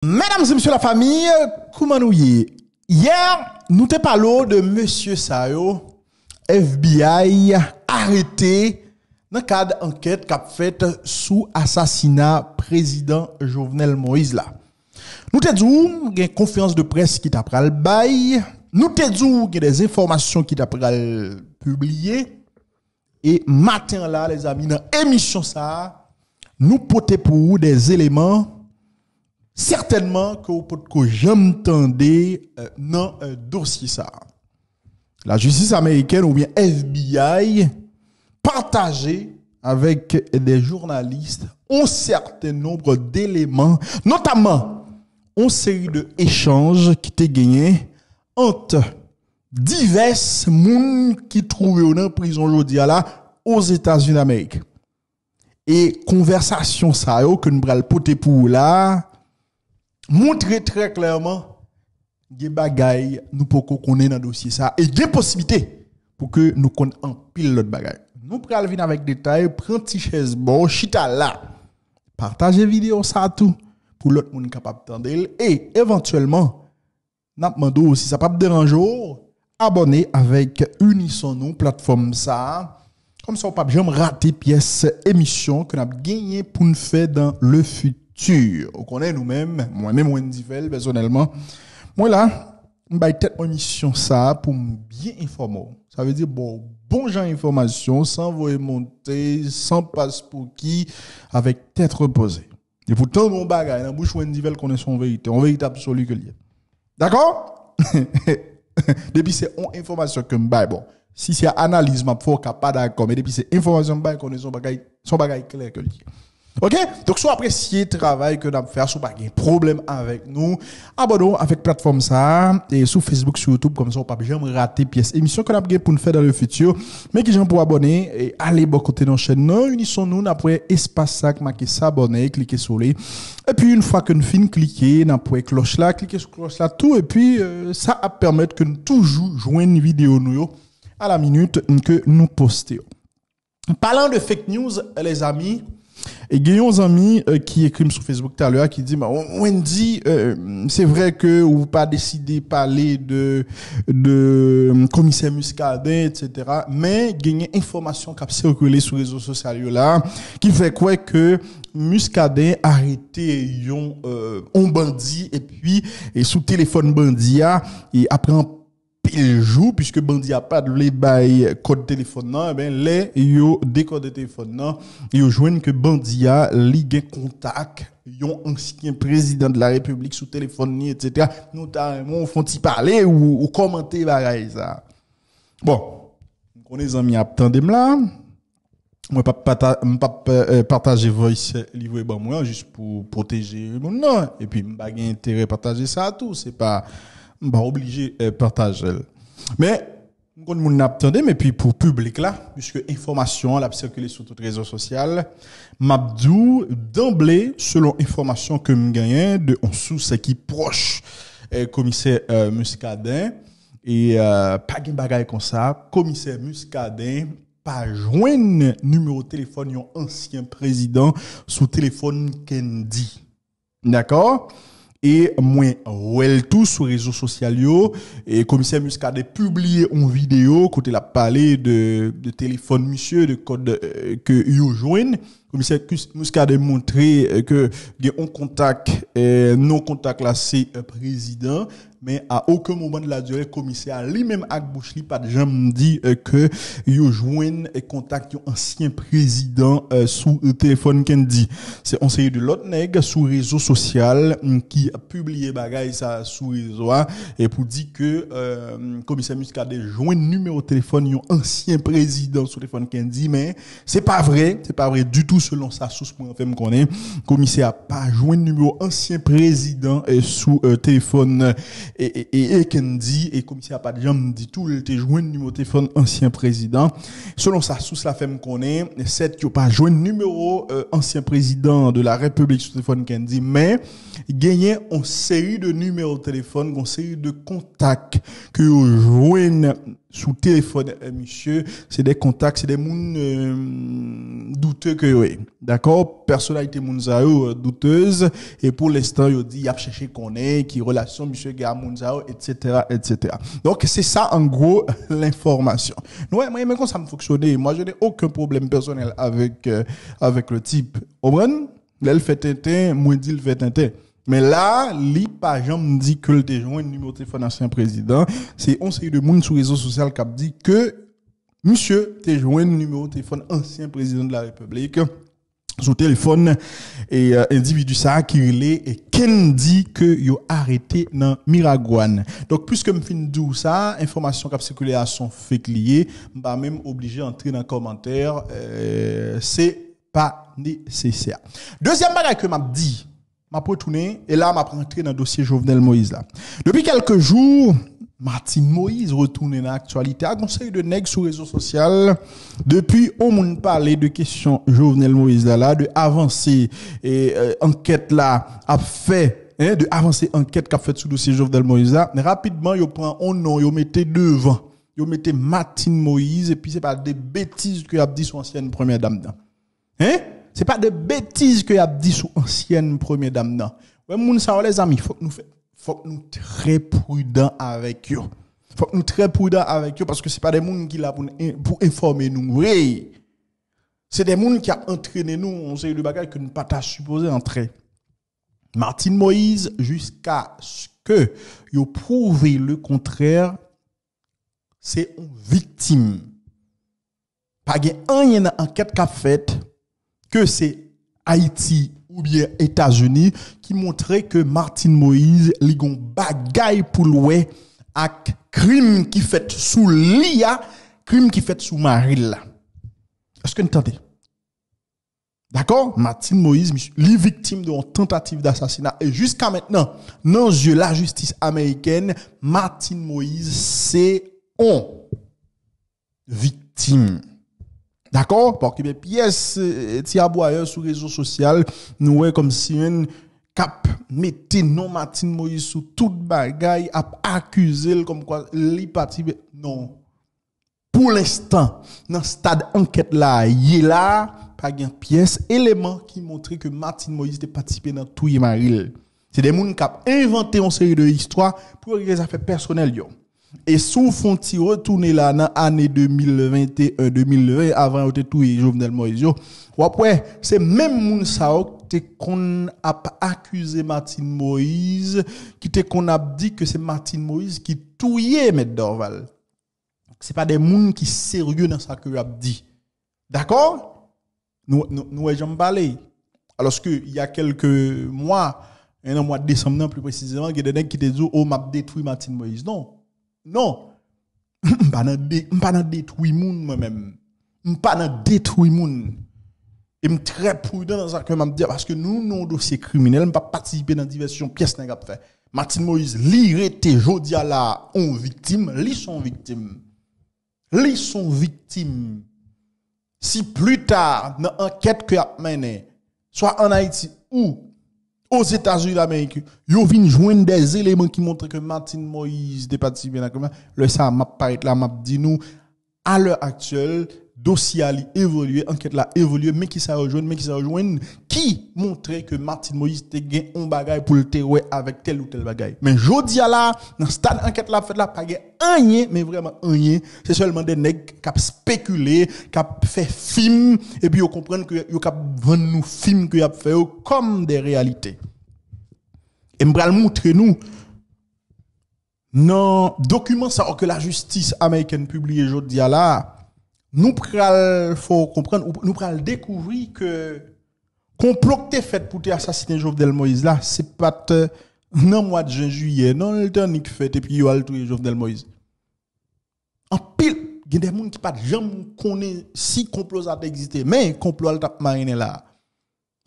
Mèdam zè msè la fami, kouman ou ye? Yè, nou te palo de msè sa yo, FBI, arrete, nan kad anket kap fet sou asasina prezident Jovenel Moïse la. Nou te djou, gen konfianse de pres ki tap pral bay, nou te djou gen de zè formasyon ki tap pral publiye, e matin la, les aminan, emisyon sa, nou pote pou ou de zè lèman... Sertenman, kou potko jom tende euh, nan euh, dorsi sa. La justice Ameriken ou bien FBI pataje avek de jounaliste ou serten nombre de eleman, notaman, ou seri de echange ki te genye ante divers moun ki trouwe ou nan prison jodi ala ou zetas yon Amerik. E konversasyon sa yo, koun bral potepou ou la, Mwontre tre klerman ge bagay nou poko konen nan dosye sa E ge posibite pou ke nou konen an pil lot bagay Nou pral vin avèk detay, pren ti chèz bon, chita la Partaje video sa tout pou lot moun kapap tendel E, eventuellement, nap mandou si sa pap deranjou Abone avèk Unisono, platform sa Kom sa wap ap jom rate piyes emisyon Ke nap genye pou nfe dan le fut sur. On connaît nous-mêmes, moi-même, Wendy personnellement. Moi, là, je être en mission ça pour bien informer. Ça veut dire, bon, bon genre d'information, sans vous monter, sans passe pour qui, avec tête reposée. Et pourtant, mon bagage, dans bouche, Wendivel connaît son vérité, en vérité absolue que lié. D'accord? depuis, c'est une information que me bon. Si c'est analyse, je ne suis pas d'accord, mais depuis, c'est information que me connaît son bagage, son bagage clair que lié. OK Donc, soit appréciez le travail que nous faire. fait, n'avez pas de problème avec nous, abonnez-vous avec plateforme ça, et sur Facebook, sur YouTube, comme ça, on ne jamais rater pièce émission que nous avons pour faire dans le futur. Mais qui j'en pour abonner, et allez bon côté de notre chaîne, non, unissons-nous, après espace sac, marquez s'abonner, cliquez sur les. Et puis, une fois que nous finissons, cliquez, nous pouvons cloche là, cliquez sur cloche là, tout, et puis, euh, ça va permettre que nous toujours joindre une vidéo nous, à la minute que nous postons. Parlant de fake news, les amis, et a un euh, qui écrit sur Facebook tout à l'heure, qui dit, bah, Wendy, euh, c'est vrai que vous pas décidé de parler de, de euh, commissaire Muscadet, etc. Mais, il y a information qui a circulé sur les réseaux sociaux là, qui fait quoi que Muscadet arrêté euh, un euh, bandit et puis, et sous téléphone bandit, et après, il joue puisque Bandia a pas de les code téléphone, non, eh ben, les, yo, de téléphone, non, yo, joignent que Bandia a, ligue contact, yon ancien président de la République sous téléphone, etc. Notamment, font-ils parler ou, commenter bah ça. Bon. On est amis à là. Moi, pas pas euh, partager voice et ben moi juste pour protéger mon nom et puis pas intérêt partager ça à tout, c'est pas suis obligé de euh, partager. Euh. Mais, nous attendons, mais puis pour le public là, puisque l'information a circulé sur toutes les réseaux sociaux, Mabdou, d'emblée, selon l'information que je gagne de sous c'est qui proche, euh, commissaire Muscadin, et pas de bagaille comme ça, commissaire Muscadin, pas le numéro de téléphone yon ancien président sous téléphone Kennedy D'accord? et moins well tout sur les réseaux sociaux et commissaire Muscadet publié une vidéo côté la parlé de, de téléphone monsieur de code euh, que you join commissaire Muscadet montré euh, que il y un contact euh, non contact là c'est euh, président mais à aucun moment de la durée, commissaire lui-même avec Bouchli, pas de gens me dit euh, que yo joint et contact un ancien président euh, sous le téléphone Kendi. C'est on de l'autre nègre sous réseau social mm, qui a publié bagaille ça sous réseau hein, et pour dire que euh, commissaire Muscadet joint numéro de téléphone un ancien président sous téléphone Kendi, mais c'est pas vrai, c'est pas vrai du tout selon sa source moi fait me Commissaire a pas joint numéro ancien président et euh, sous téléphone et, et, et le pas commissaire jambe dit tout, il te joint numéro de téléphone ancien président. Selon sa source, la femme connaît, c'est qu'il pas joint numéro euh, ancien président de la République sur téléphone Kendi, mais gagner une série de numéros de téléphone, une série de contacts que vous joignez sous téléphone, eh, monsieur. C'est des contacts, c'est des personnes euh, douteux que D'accord Personnalité Mounzao euh, douteuse. Et pour l'instant, il dit, il a cherché qu'on est, qui relation monsieur gars, Mounzao, etc., etc. Donc, c'est ça, en gros, l'information. moi, ça me fonctionnait, moi, je n'ai aucun problème personnel avec, euh, avec le type. Obran, elle fait tintin, moi, dit, il fait tintin. Men la, li pajan m di ke l te jwenn numero telefon ansyen prezident. Se yon se yon de moun sou rezo sosyal kap di ke msye te jwenn numero telefon ansyen prezident de la republik sou telefon e euh, individu sa ki yon le e ken di ke yon arete nan miragwan. Donk, pwis ke m fin di ou sa, informasyon kap sekule a son fek liye, m ba mèm oblije antre nan komantèr. Se pa neseysè. Dezyan baga ke m ap di, m'a retourné et là m'a rentré dans le dossier Jovenel Moïse là. Depuis quelques jours, Martin Moïse retourne dans l'actualité à conseil de neige sur réseaux sociaux depuis on m'a parlé de question Jovenel Moïse là, là de avancer et euh, enquête là a fait hein, de avancer enquête qu'a fait sur le dossier Jovenel Moïse là. Rapidement, il prend un nom, il mettez devant, il Martin Moïse et puis c'est pas des bêtises que a dit son ancienne première dame là. Hein? C'est pas de bêtises que y a dit sur ancienne première dame non. Ouais, les amis, faut que nous faut très prudents avec eux. Faut que nous très prudents avec eux parce que c'est pas des gens qui là pour, informer nous. C'est des gens qui a entraîné nous, on sait le bagage que nous pas supposés supposé entrer. Martin Moïse jusqu'à ce que yo prouvé le contraire, c'est une victime. Pas a une enquête qu'a faite que c'est Haïti ou bien États-Unis qui montrait que Martin Moïse ligon bagaille pour louer à crime qui fait sous l'IA, crime qui fait sous Maril. Est-ce que vous entendez? D'accord Martin Moïse, les victimes de tentative d'assassinat. Et jusqu'à maintenant, dans yeux la justice américaine, Martin Moïse, c'est on victime. D'akon, pò ki be piyes ti abou a yon sou rezo sosyal, nou wey kom si yon kap mette non Martin Moïse sou tout bagay ap akuse l kom kwa li patipe. Non, pou l'estan nan stad anket la ye la, pa gen piyes, eleman ki montre ke Martin Moïse de patipe nan tout yon maril. Se demoun kap invante yon seri de histwa pou rege zafè personel yon. Et sous font retourner là dans l'année 2021-2020, avant de tout Jovenel Moïse, ou après, c'est même moun qu'on a accusé Martin Moïse, qui te qu'on a dit que c'est Martin Moïse qui touillait M. Dorval. C'est pas des moun qui sérieux dans ça que a dit. D'accord? Nous, nous, nous, parlé. Alors que, il y a quelques mois, un mois de décembre, plus précisément, il y a des gens qui te dit oh, m'a détruit Martin Moïse. Non. Non. m'pas nan dé, détruit moun moi-même. M'pa nan détruit moun. Et e très prudent dans ce que m'a dire parce que nous non dossier criminel, pas participer dans diversion pièce n'a fait. Martin Moïse, li rete jodia la on victime, li son victime. Li son victime. Si plus tard, dans enquête que a mené, soit en Haïti ou aux États-Unis d'Amérique, yo vin joindre des éléments qui montrent que Martin Moïse des bien là le ça m'a être la map. dit nous à l'heure actuelle, dossier a évolué, enquête a évolué, mais qui ça rejoint, mais qui ça rejoint, qui montrait que Martin Moïse était gain un bagage pour le terroir avec tel ou tel bagage. Mais jodi là, dans stade enquête là fait a pas rien, mais vraiment rien, c'est seulement des nègres qui ont spéculé, qui ont fait film et puis ils comprennent que ils ont vendre nous film que ont fait comme des réalités. Et nous montrer nous non document ça que la justice américaine publié jodi là nous pral faut comprendre nous pral découvrir que complot t'es fait pour assassiner Jovenel Moïse là c'est pas non mois de juin juillet non le temps qui fait et puis il a tout Jovenel Moïse en pile il y a des gens qui pas jamais connaît si complot a existé mais complot été mariné là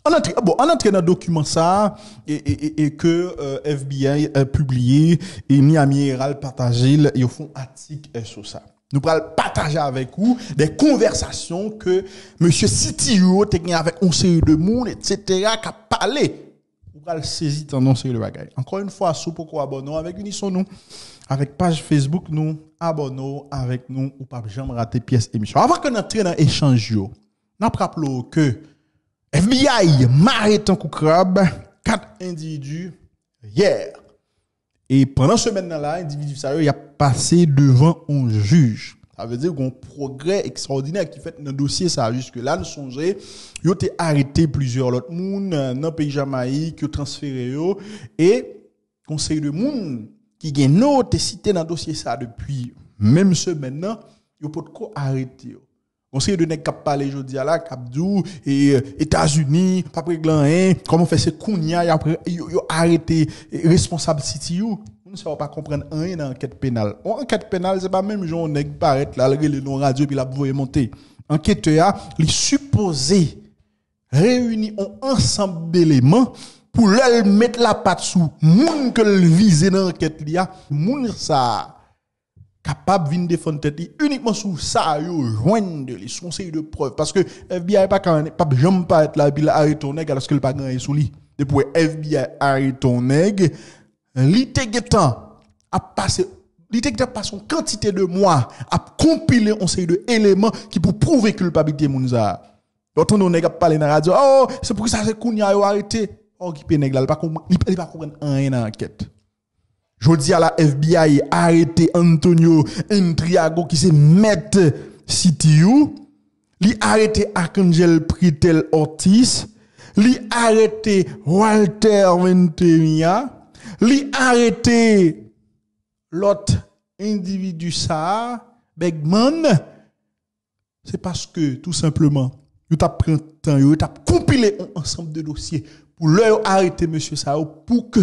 on entre bon on entre document ça et, et, et que euh, FBI a euh, publié et Miami Herald partagé ils font article sur ça Nou pral pataja avek ou de konversasyon ke monsye Siti Yuo te gne avek onseye de moun et setera ka pale. Nou pral sezi tan onseye de wakay. Anko yon fwa sou poko abono avek unison nou. Avek page Facebook nou, abono avek nou ou pa jom rate piyes emisyon. Awa kon an tre nan enchanj yo, nan praplo ke FBI mare tan koukrab kat indijidu yere. Et pendant ce mènen la, individu sa yo y a passe devant on juj. Sa veze yon progrè extraordinaire ki fète nan dosye sa. Juske la, nou sonje, yo te arete plusieurs lot moun nan peyi Jamaik, yo transfere yo. Et konsey de moun ki gen nou te site nan dosye sa depuy. Mèm se mènen la, yo pot ko arete yo. Monsriye de nek kap pale jodi ala, kap djou, etasuni, euh, papre glan en, koman fe se koun ya, yo arete responsable siti bon, yo, moun se wap pa komprende en enkete penal. Enkete penal, se pa menm joun nek paret, lalre le nou radio, pi la pou vey monte. Enkete ya, li suppose, reuni an ansambe le man, pou lel met la pat sou, moun ke l vize nan enkete li ya, mounir sa a. capable de défendre tête uniquement sous ça yo joindre les conseils de preuve parce que FBI pas quand pas jamais pas être là puis arrêter nèg parce le pas gagné sous lui depuis FBI arrête nèg li te temps a passé li a passé une quantité de mois à compiler un série de éléments qui pour prouver culpabilité moun ça donc on nèg a parlé dans radio oh c'est pour ça c'est kounya a arrêté occupé oh, nèg là il pas il pas comprendre rien dans enquête je dis à la FBI, arrêtez Antonio Entriago qui se met ctu. Li arrêté Archangel Pritel Ortiz. Li Walter Ventemia. Li l'autre individu ça, Begman. C'est parce que, tout simplement, vous avez pris temps, vous avez compilé un ensemble de dossiers pour leur arrêter monsieur Sao pour que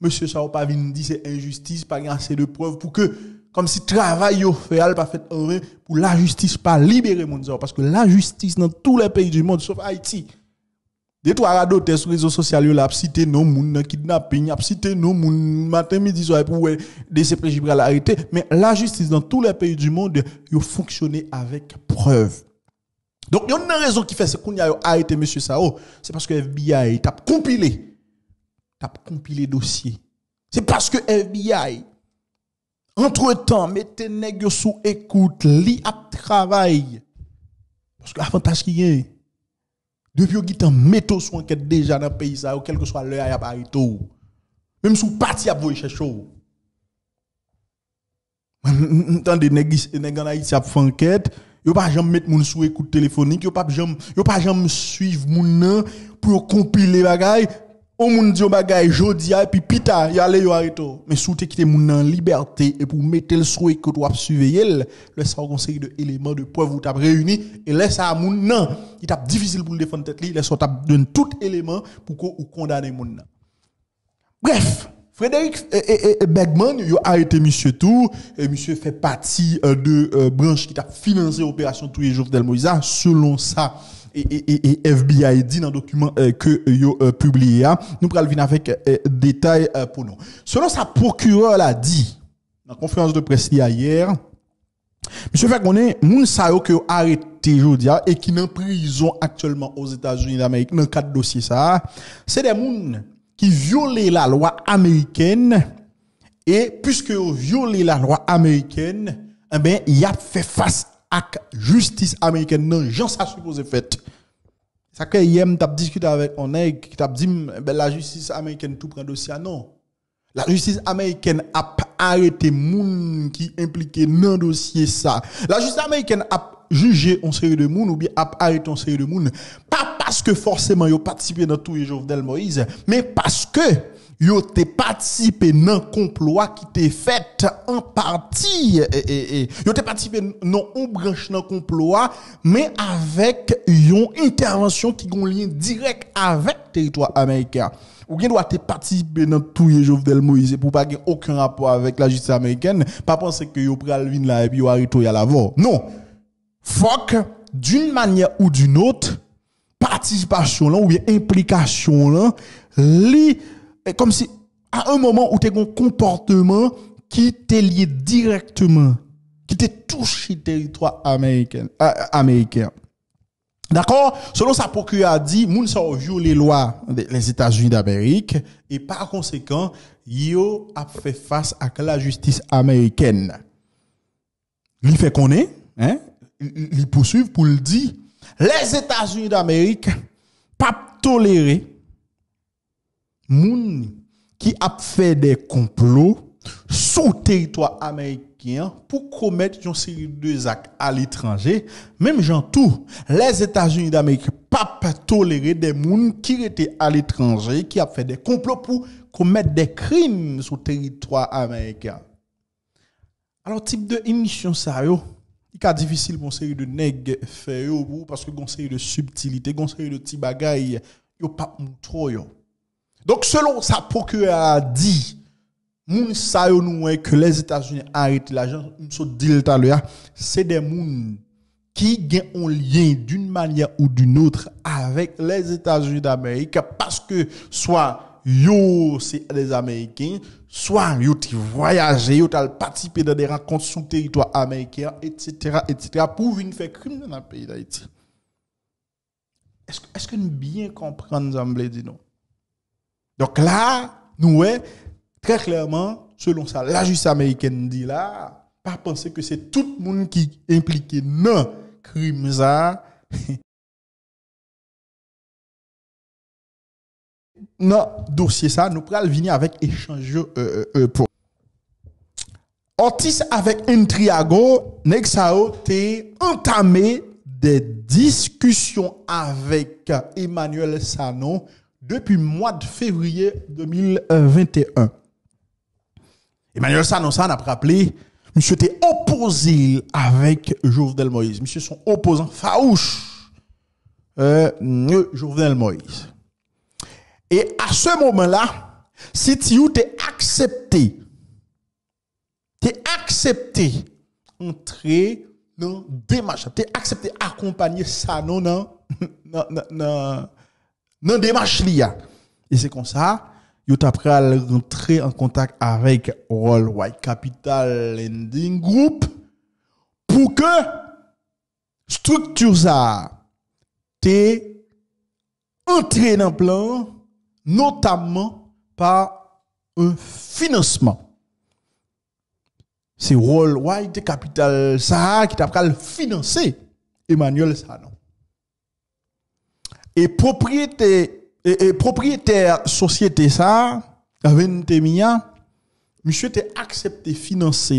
Monsie Sao pa vin di se enjustise pa gen ase de preuve pou ke kom si travay yo feal pa fet enve pou la justise pa libere moun zao. Paske la justise nan tou le peyi di moun, souf Haiti. Dey to a radote sou rezon sosyal yo la ap site nan moun, nan kidnapin, ap site nan moun, maten midi zo a epou wey de se prejibre la harite. Men la justise nan tou le peyi di moun yo foksyone avek preuve. Donk yon nan rezon ki fese koun ya yo harite Monsie Sao, se paske FBI tap koupiley. t'as compilé dossier. C'est parce que FBI, entre-temps, mettez nègre sous écoute, li à travail. Parce que l'avantage qui est, depuis que vous mettez sous enquête déjà dans le pays, ça, quel que soit l'heure, à Paris tout. Même si sous parti à vous chercher. Entendez, nègre en Haïti a fait enquête. Yo pas jamais mettre moun sous écoute téléphonique, yo pas jamais yo pas jamais suivre moun nan pour compiler bagaille au monde dit bagay jodi et puis pita y aller yo arrêto mais sous quitter moun en liberté et pour mettre le souhait que tu surveiller le ça un série de éléments de preuve vous t'a réuni et laisse à moun. il t'a difficile pour le défendre tête li laisse t'a donne tout élément pour qu'on condamne nan bref Frédéric eh, eh, eh, Bergman, il a arrêté monsieur tout, et monsieur fait partie euh, de euh, branche qui t'a financé l'opération tous les jours d'El Moïse, selon ça. FBID nan dokumen ke yo publiye a. Nou pral vina fek detay pou nou. Selon sa prokureur la di nan konfrans de presi ayer, M. Fagounen, moun sa yo ke yo arete jodia e ki nan prizon aktuellement aux Etats-Unis d'Amerik nan kat dosye sa, se de moun ki viole la lwa Ameriken, e pwiske yo viole la lwa Ameriken, eh yap fe fase ak justice américaine non gens ça supposé fait ça que hier t'as discuté avec on est qui t'a dit ben, la justice américaine tout prend dossier ah non la justice américaine a arrêté moun qui impliqué dans dossier ça la justice américaine a jugé une série de moun ou bien a arrêté une série de moun pas parce que forcément ils ont participé dans tous les d'El Moïse mais parce que yo te patisipe nan komploa ki te fet an parti e, e, e. yo te patisipe nan oubrenche nan komploa men avek yon intervensyon ki kon lin direk avek teritwa Amerike ou gen do a te patisipe nan touye jovdel mou yise pou pa gen okan rapwa avek la justi Ameriken, pa pense ke yo pralvin la epi ou harito yal avon, non fok, d'un manye ou d'un ot, patisipasyon ou bien implikasyon li comme si à un moment où tu as un comportement qui t'est lié directement, qui t'est touché territoire américain. Euh, américain. D'accord Selon sa procureur dit, moun sa violé les lois des États-Unis d'Amérique et par conséquent, yo a fait face à la justice américaine. Il fait qu'on est, hein? Il poursuit pour le dire. Les États-Unis d'Amérique pas toléré moun qui a fait des complots le territoire américain pour commettre une série de actes à l'étranger, même j'en tout, les États-Unis d'Amérique pas tolérer des moun qui étaient à l'étranger, qui a fait des complots pour commettre des crimes sur territoire américain. Alors, type de émission ça, il est difficile pour une série de nègres faire parce que une série de subtilité, une série de petits yo pas trop donc, selon sa procureur a dit, moun sa yo que les États-Unis arrêtent l'agent, c'est des gens qui ont un lien d'une manière ou d'une autre avec les États-Unis d'Amérique parce que soit yo c'est les Américains, soit yo qui voyagé, yo t'as participé dans des rencontres sur le territoire américain, etc., etc., pour venir faire crime dans le pays d'Haïti. Est-ce que, que nous bien comprenons, nous dit Donk la, nou we, tre klerman, selon sa, la jis Ameriken di la, pa panse ke se tout moun ki implike nan krim za, nan dosye sa, nou pral vini avèk echanjou euh, euh, euh, pou. Otis avèk entriago, nek sa o te entame de diskusyon avèk Emmanuel Sano ou depuis le mois de février 2021. Emmanuel Sanosan a rappelé, monsieur était opposé avec Jovenel Moïse. Monsieur son opposant faouche euh, euh, Jovenel Moïse. Et à ce moment-là, si tu t'es accepté, Tu es accepté entrer dans démarche, t'es accepté accompagner non. Non, non, non dans démarche a. et c'est comme ça prêt à rentrer en contact avec Roll Capital Lending Group pour que structure ça es entré dans plan notamment par un financement c'est Roll White Capital ça qui le financer Emmanuel Sano. E propryete, e, e propryete sosyete sa, aven te miya, mi sou te aksepte finanse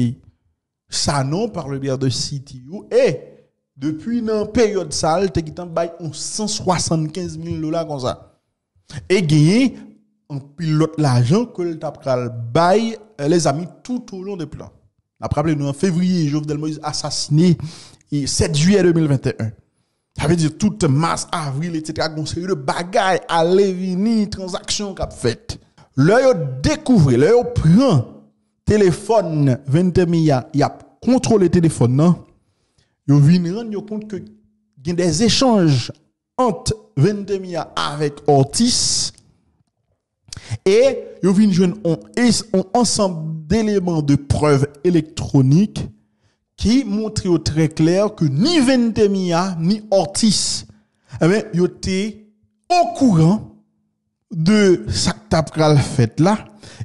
sa nan par le biar de Sitiou, e depi nan peryode sa, te gitan baye 175.000 lola kon sa. E geye, an pilote la jan kol tapral baye le zami euh, tout ou lon de plan. Naprable nou an fevriye, jov del Moise asasine, e 7 juye 2021. Ça veut dire toute mars, avril, etc. une série de bagailles, aller, venir, transactions qu'a fait. L'œil découvre, l'œil prend téléphone 22 milliards, il a contrôlé le téléphone, non? Ils viennent rendre compte que y a des échanges entre 22 milliards avec Ortiz et ils viennent jouer un ensemble d'éléments de preuves électroniques qui montre très clair que ni Ventemia ni Ortiz, eh ils étaient au courant de ça que fait là,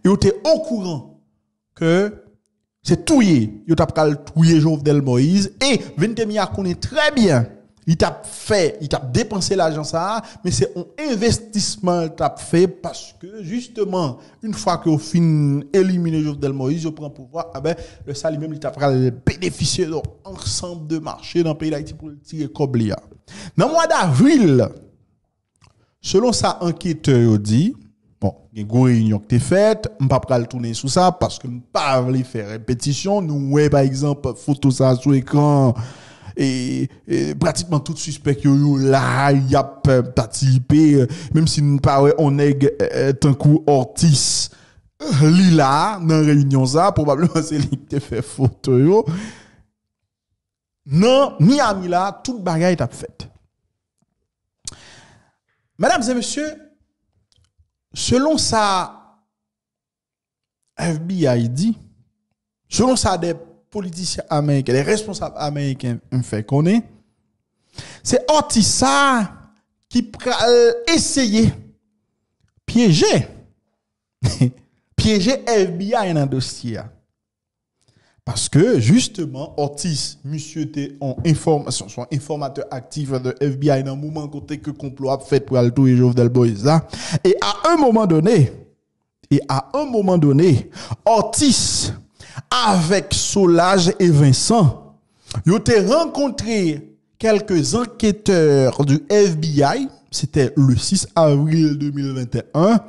ils étaient au courant que c'est touillé, ils ont touillé Jovenel Moïse et Ventemia connaît très bien il t'a fait, il t'a dépensé l'argent ça, mais c'est un investissement t'a fait parce que justement, une fois que au fin éliminé Jovenel Moïse, je prend pouvoir, ah ben, le sali même il t'a bénéficier de ensemble de marché dans le pays d'Haïti pour le tirer comme Dans le mois d'avril, selon sa enquêteur, dit, bon, il y a une réunion qui faite, on va pas le tourner sous ça parce que on pas faire répétition, nous, par exemple, photos ça sur l'écran, E, e, pratitman tout suspèk yo yo la yap eh, ta tipe eh, mèm si nou parwe oneg eh, tan kou ortis li la nan reynyon sa probablèman se li te fè fote yo nan mi a mi la tout bagay tap fèt madame zè mèsyè selon sa FBID selon sa dep politiciens américains, les responsables américains fait connaître, c'est ça qui a essayé piéger, piéger FBI dans le dossier. Parce que justement, Ortiz, monsieur, T, en son informateur actif de FBI dans le moment côté que complot a fait pour Alto et Et à un moment donné, et à un moment donné, Ortiz Avek Solaj e Vincent, yote renkontre kelke zanketeur du FBI, sete le 6 avril 2021,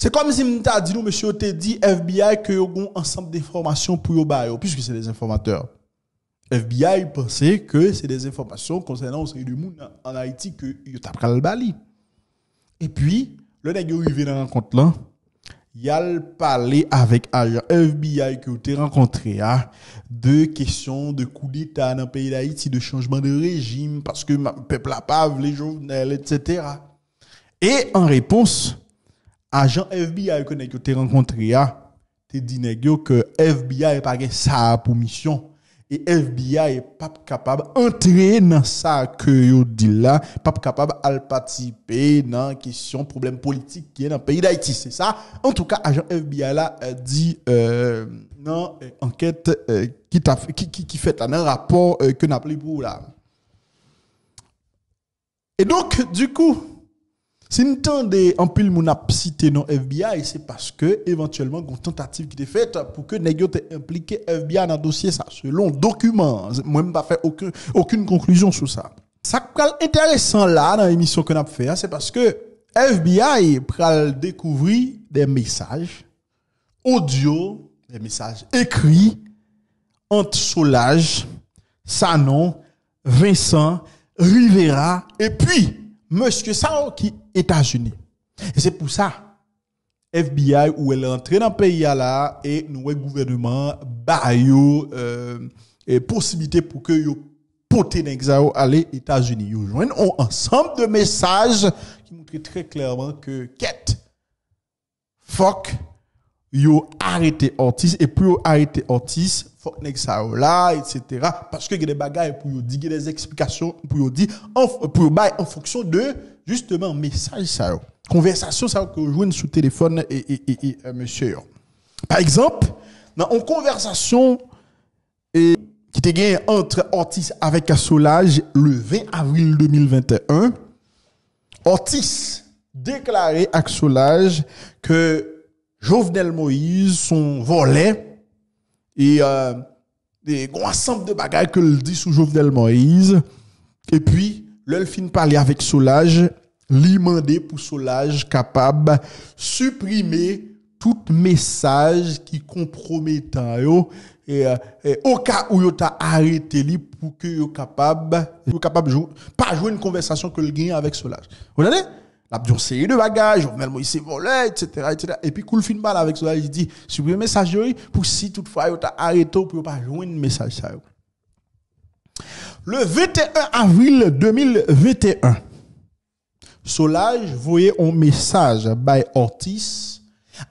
se kom si mta di nou mèche yote di FBI ke yo gon ansampe de formasyon pou yo bayo, piske se de zanformateur. FBI pense ke se de zanformasyon konsenant ou se yon moun an Haiti ke yo tap kal bali. E pi, lè den yo yive nan ankont lan, le parlé avec agent FBI que vous rencontré hein, de questions de coup d'État dans le pays d'Haïti, de changement de régime, parce que le peuple a pas les journaux, etc. Et en réponse, agent FBI que vous rencontré, hein, te dit que FBI n'a pas ça pour mission E FBI e pap kapab antre nan sa akyo di la, pap kapab alpati pe nan kisyon problem politik ki e nan peyi Daiti, se sa. En tou ka, ajan FBI la euh, di euh, nan anket ki fet ane rapor ke nap li pou la. E donc, du kou... Sin tan de anpil moun ap site nan FBI, se paske evantuellement gontentatif ki te fet pou ke negyo te implike FBI nan dosye sa. Selon dokumen, mwen pa fe okun konkluyon sou sa. Sa kal enteresan la nan emisyon kon ap fe, se paske FBI pral dekouvri de mesaj, audio de mesaj, ekri, ant solaj, sanon, Vincent, Rivera, e pi, monske sa okie, États-Unis. Et c'est pour ça, FBI ou elle est entrée dans le pays là et nous, le gouvernement, bah, euh, et possibilité pour que yo porter n'exao aller États-Unis. Yo joignent un ensemble de messages qui montrent très clairement que quête fuck yo arrêté Ortiz et puis yo arrêté Ortiz faut ça là etc parce que y a des bagages pour yo dire des explications pour yo dire pour en fonction de justement message ça conversation ça que joindre sous téléphone et, et, euh, monsieur par exemple dans une conversation qui était entre Ortiz avec Assolage le 20 avril 2021 Ortiz Déclarait à Assolage que Jovenel Moïse, son volet, et, euh, grands ensemble de bagages que le dit sous Jovenel Moïse. Et puis, l'elfine parlait avec Solage, demandait pour Solage capable supprimer tout message qui compromettant euh, et, au cas où il t'a arrêté lui pour que capable de capable pas jouer une conversation que le gagne avec Solage. Vous voyez? la un série de bagages, Jovenel Moïse volé, etc., etc. Et puis, cool film balle avec cela, il dit, message pour si toutefois, il t'a arrêté pour pas joindre message Le 21 avril 2021, Solage voyait un message by Ortiz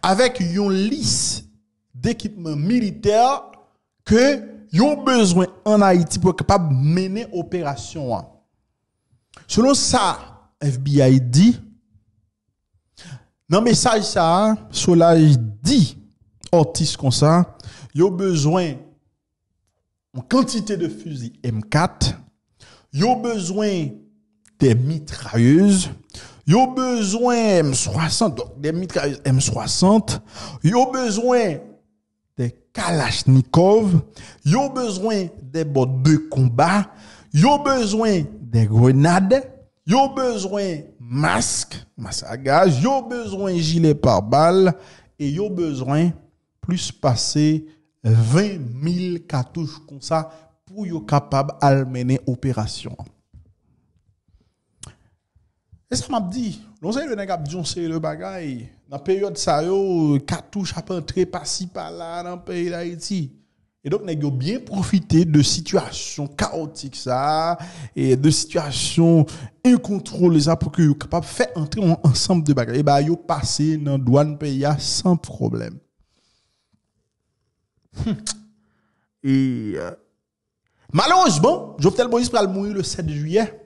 avec une liste d'équipements militaires que ont besoin en Haïti pour être capable mener opération. Selon ça, FBI dit, dans le message, ça, Solage dit, Ortiz comme ça, il a besoin en quantité de fusils M4, il a besoin des mitrailleuses, il a besoin M60, des mitrailleuses M60, il a besoin des Kalachnikov, il a besoin des bottes de combat, il a besoin des grenades, il a besoin Mask, yo bezwen jilet par bal, yo bezwen plus pase 20.000 katouche kon sa pou yo kapab almenen operasyon. E sa m ap di, lon se yon neg ap diyon se yon bagay, nan peryode sa yo, katouche apan tre pasi pala nan peryode sa iti. Et donc, nous avons bien profité de situations chaotiques, ça, et de situations incontrôlées, pour que vous capable de faire entrer ensemble de bagages. Et bien, bah, passé dans le douane pays ah, sans problème. Hmm. Et euh, malheureusement, Jovenel Moïse va mourir le 7 juillet.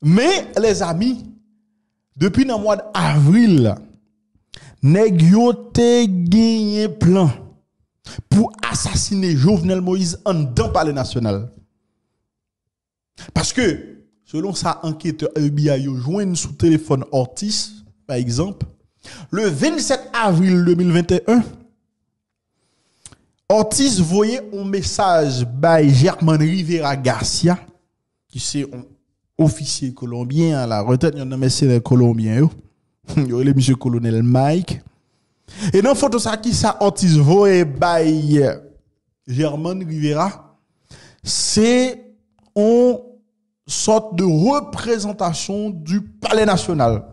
Mais, les amis, depuis le mois d'avril, nous avons gagné plan pour assassiner Jovenel Moïse en dans Palais national. Parce que, selon sa enquête a joint sous téléphone Ortiz, par exemple, le 27 avril 2021, Ortiz voyait un message by German Rivera Garcia, qui c'est un officier colombien à la retraite, il y en a un colombien, il y le monsieur colonel Mike, et dans photo ça qui ça Otis by Germaine Rivera, c'est une sorte de représentation du palais national.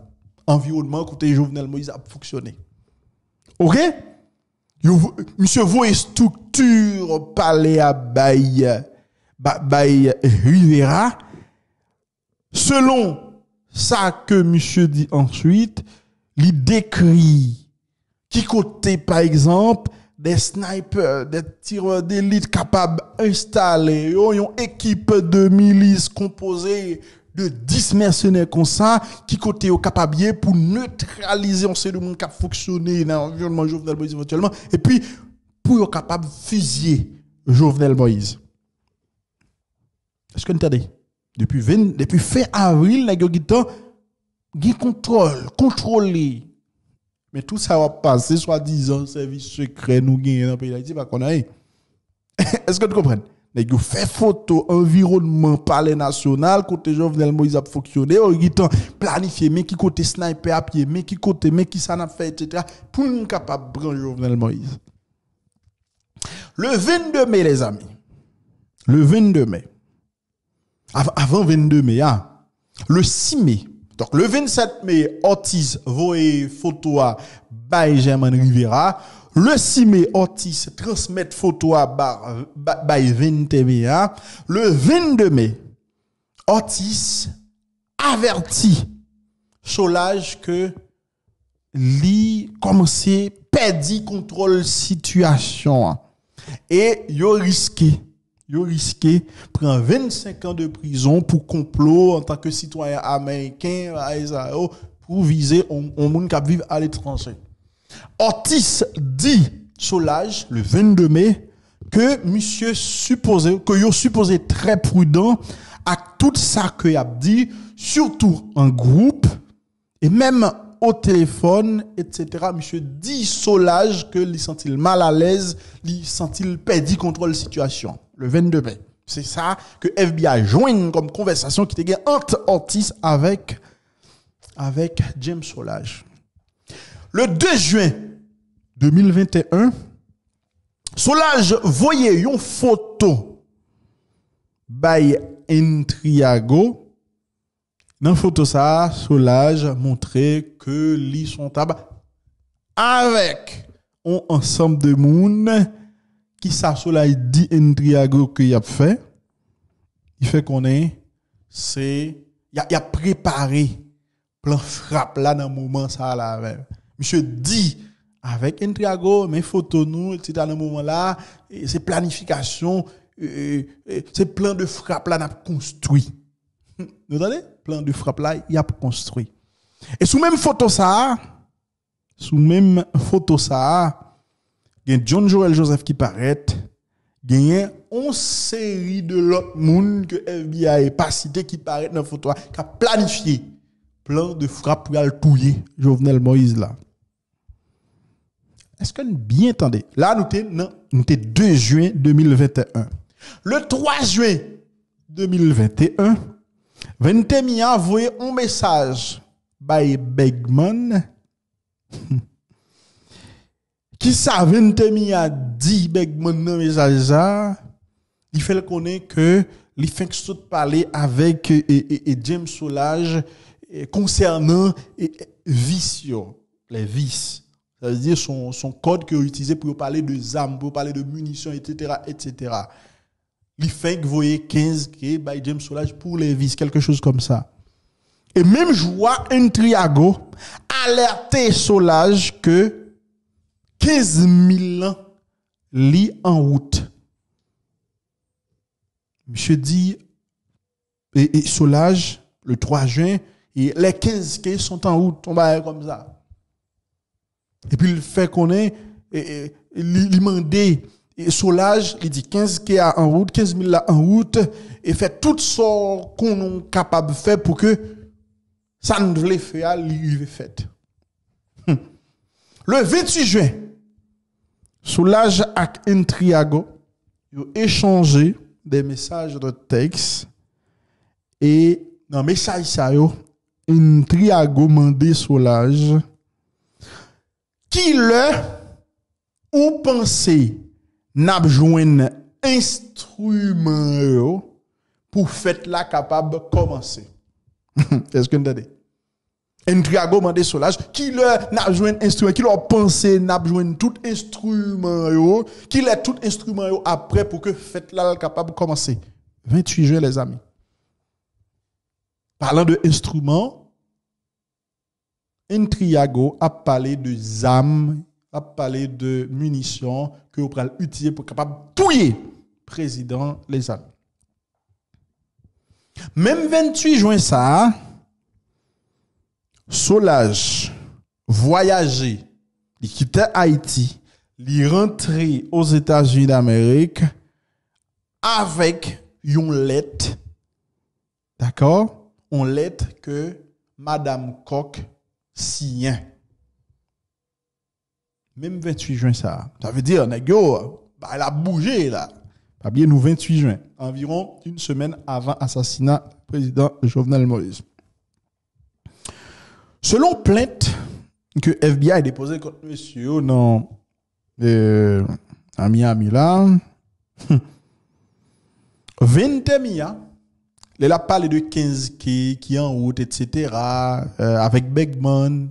Environnement côté Jovenel Moïse a fonctionné. OK Monsieur est structure palais à by, by Rivera selon ça que monsieur dit ensuite, il décrit qui côté, par exemple, des snipers, des tireurs d'élite capables d'installer une équipe de milices composée de 10 mercenaires comme ça, qui côté au capable pour neutraliser un certain monde qui a fonctionné dans l'environnement Jovenel Moïse éventuellement, et puis pour être capable de fusiller Jovenel Moïse. Est-ce que vous entendez? Depuis, depuis fin avril, la gens gère contrôle, contrôlé, mais tout ça va passer, soi-disant, service secret, nous gagnons dans le pays d'Haïti, parce qu'on a Est-ce que tu comprends? Les gens faites photo, environnement, palais national, côté Jovenel Moïse a fonctionné, au planifié, mais qui côté sniper à pied, mais qui côté, mais qui ça n'a fait, etc. Pour nous capables, de prendre Jovenel Moïse. Le 22 mai, les amis. Le 22 mai. Avant 22 mai, hein. le 6 mai, donc le 27 mai, Ortiz voye photo à Benjamin Rivera. Le 6 mai, Ortiz transmet photo à by Le 22 mai, Ortiz avertit Cholage que li commençait perdre contrôle situation et yo risqué Yo risqué prend 25 ans de prison pour complot en tant que citoyen américain pour viser un monde qui vivre à l'étranger. Ortiz dit Solage le 22 mai que monsieur supposé que yo supposé très prudent à tout ça que a dit surtout en groupe et même au téléphone etc monsieur dit Solage que il mal à l'aise il sentit perdu contrôle situation le 22 mai. C'est ça que FBI joint comme conversation qui était entre artistes... avec, avec James Solage. Le 2 juin 2021, Solage voyait une photo by Intriago. Dans la photo, ça, Solage montrait que lit son avec un ensemble de monde ça cela dit que qu'il a fait il fait qu'on est c'est il a, a, préparé plein frappe là dans le moment ça là même monsieur dit avec triago mes photos nous etc dans le moment là c'est planification c'est e, e, plein de frappe là n'a construit vous entendez plein de frappe là il a construit et sous même photo ça sous même photo ça a John Joel Joseph qui paraît, a une série de l'autre monde que FBI pas cité qui paraît dans photo, qui a planifié plan de frappe pour aller touiller Jovenel Moïse là. Est-ce que nous bien entendez Là, nous sommes nous 2 juin 2021. Le 3 juin 2021, 21 a envoyé un message by Begman. qui savait te a dit mon nom et ça il fait le que les fait que parler avec et, James Solage concernant et, les vices cest à dire son, son code que utilisé pour parler de armes pour parler de munitions etc etc il fait que voyez 15 k by James Solage pour les vices quelque chose comme ça et même je vois un triago alerter Solage que 15 000 lits en route. Monsieur dit, et, Solage, le 3 juin, et les 15 qui sont en route, on va comme ça. Et puis le fait qu'on est, et, il demande, et Solage, il dit 15 qui en route, 15 000 là en route, et fait tout ce qu'on est capable de faire pour que ça ne voulait faire, il fait. Le 28 juin, Sou laj ak entriago, yo echange de mesaj de teks, e nan mesaj sa yo, entriago mande sou laj, ki le ou panse nabjouen instrument yo pou fet la kapab komanse. Esken dadey. triago mandé solage qui leur n'a joué instrument qui leur pensé n'a tout instrument yo qui les tout instrument yo après pour que fête là capable commencer 28 juin les amis parlant de instruments triago a parlé de ZAM a parlé de munitions que vous pouvez utiliser pour capable touiller président les amis même 28 juin ça Solage, voyager, il quittait Haïti, il rentrait aux États-Unis d'Amérique avec une lettre, d'accord Une lettre que Madame Koch signait. Même 28 juin, ça. Ça veut dire, Nego, bah, elle a bougé là. Pas bien, nous, 28 juin, environ une semaine avant l'assassinat du président Jovenel Moïse. Selon plente ke FBI depose konten veseyo nan euh, Ami Amila, 20 miya, lè la pale de 15 ki, ki an wote, et cetera, euh, avek Begman,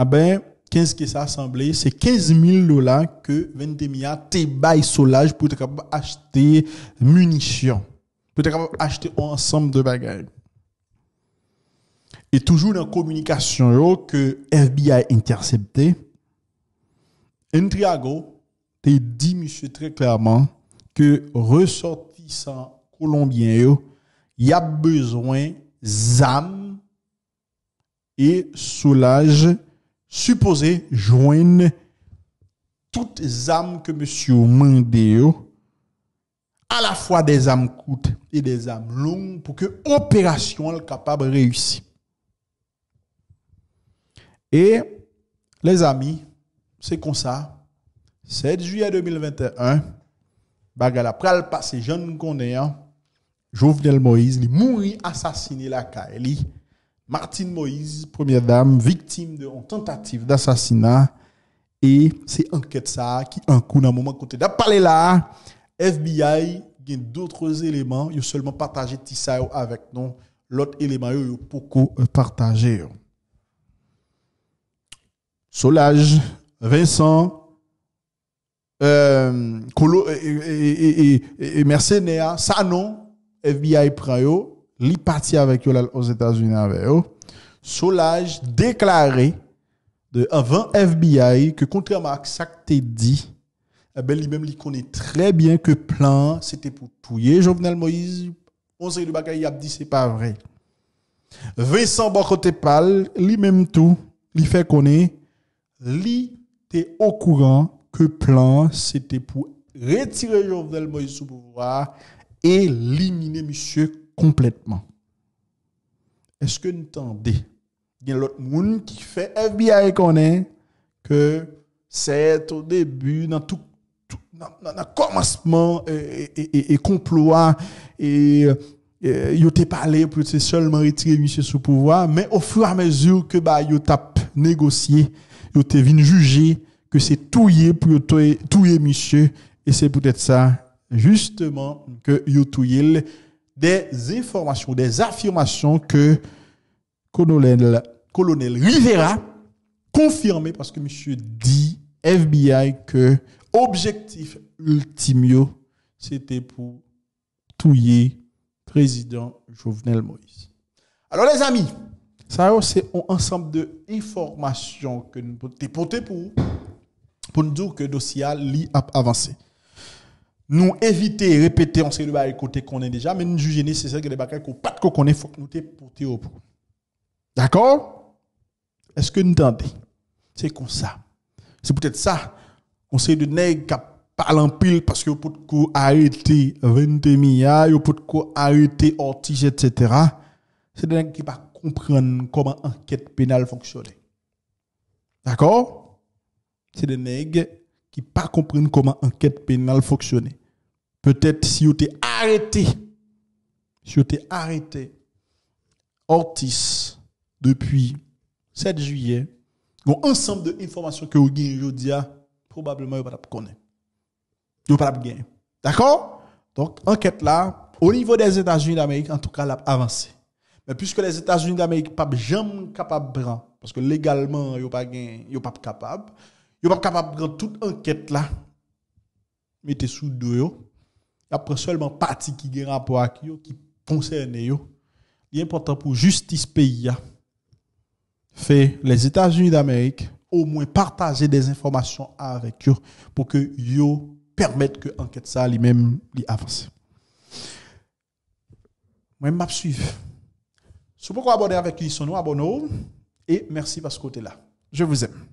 abè, ah 15 ki sa asemble, se 15 mil lola ke 20 miya te bay solaj pou te kapab achete munisyon, pou te kapab achete ou ansamb de bagaj. Et toujours dans la communication que FBI intercepté, triago, a dit, monsieur, très clairement que ressortissant colombien, il y a besoin d'âmes et soulage supposé joindre toutes les âmes que monsieur Mendeo à la fois des âmes courtes et des âmes longues, pour que l'opération soit capable de réussir. Et les amis, c'est comme ça. 7 juillet 2021, bagala pral passé, je ne connais hein. Jovenel Moïse, il mourit assassiné la Kaeli. Martine Moïse, première dame, victime de tentative d'assassinat. Et c'est enquête ça qui, un coup, dans le moment côté là, FBI, il a d'autres éléments, il a seulement partagé avec nous. L'autre élément, y a beaucoup euh, partagé. Hein. Solage, Vincent, euh, et, et, et, ça non, FBI prend yo, li parti avec eux aux États-Unis avec yo. Solage déclaré de avant FBI que contrairement à ce que t'es dit, eh ben même il connaît très bien que plan c'était pour touiller Jovenel Moïse. On sait dit il a dit c'est pas vrai. Vincent Bocoté lui-même tout, il fait connaître li était au courant que plan c'était pour retirer Jovenel Moïse sous pouvoir et éliminer monsieur complètement. Est-ce que vous entendez Il y a l'autre monde qui fait FBI connaît que c'est au début dans tout dans le commencement et, complot hein, et il euh, était euh, parlé pour seulement retirer monsieur sous pouvoir mais au fur et à mesure que bah tape négocié ils ont jugé que c'est touillé pour touiller monsieur. Et c'est peut-être ça, justement, que vous des informations, des affirmations que colonel, colonel Rivera confirmé parce que monsieur dit FBI que objectif ultimio, c'était pour touiller président Jovenel Moïse. Alors les amis, ça, c'est un ensemble d'informations que nous portées pour, pour nous dire que le dossier a avancé. Nous éviter, répéter, on sait le bail côté qu'on est déjà, mais nous juger nécessaire que les bacs qu'on pas qu'on est. faut que nous porter au D'accord Est-ce que nous entendez C'est comme ça. C'est peut-être ça. On sait de nègre qui parle en pile parce que peut arrêter 20 milliards, peut a arrêter Ortiz, etc. C'est des nègres qui pas comprendre comment enquête pénale fonctionne. D'accord C'est des nègres qui ne comprennent pas comment enquête pénale fonctionne. Peut-être si vous êtes arrêté, si vous êtes arrêté, Ortiz, depuis 7 juillet, un ensemble informations que vous avez aujourd'hui, probablement vous ne pouvez pas. Vous pas D'accord Donc, enquête là, au niveau des États-Unis d'Amérique, en tout cas, elle a avancé. Mais puisque les États-Unis d'Amérique pas jamais capable de prendre, parce que légalement, ils ne sont pas capables, ils ne pas capables de prendre toute enquête là, mettez sous dos, après seulement partie qui a rapport avec eux, qui concerne eux. L'important pour justice pays, fait les États-Unis d'Amérique au moins partager des informations avec eux pour que eux permettent que l'enquête ça lui-même avance. Moi, je suivre. Si vous pouvez aborder avec qui sont nous, abonnez-vous. Et merci parce que vous êtes là. Je vous aime.